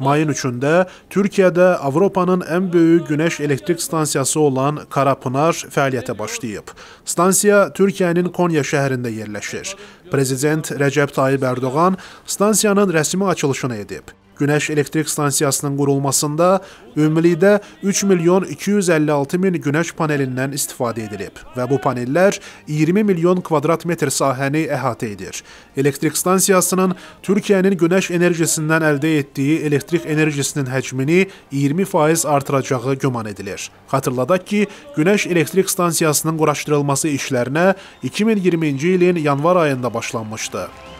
Mayın 3-də Türkiyədə Avropanın ən böyük günəş elektrik stansiyası olan Qarapınar fəaliyyətə başlayıb. Stansiya Türkiyənin Konya şəhərində yerləşir. Prezident Rəcəb Tayyib Ərdoğan stansiyanın rəsmi açılışını edib. Günəş elektrik stansiyasının qurulmasında ümumilikdə 3 milyon 256 min günəş panelindən istifadə edilib və bu panellər 20 milyon kvadrat metr sahəni əhatə edir. Elektrik stansiyasının Türkiyənin günəş enerjisindən əldə etdiyi elektrik enerjisinin həcmini 20% artıracağı güman edilir. Xatırladaq ki, günəş elektrik stansiyasının quraşdırılması işlərinə 2020-ci ilin yanvar ayında başlanmışdı.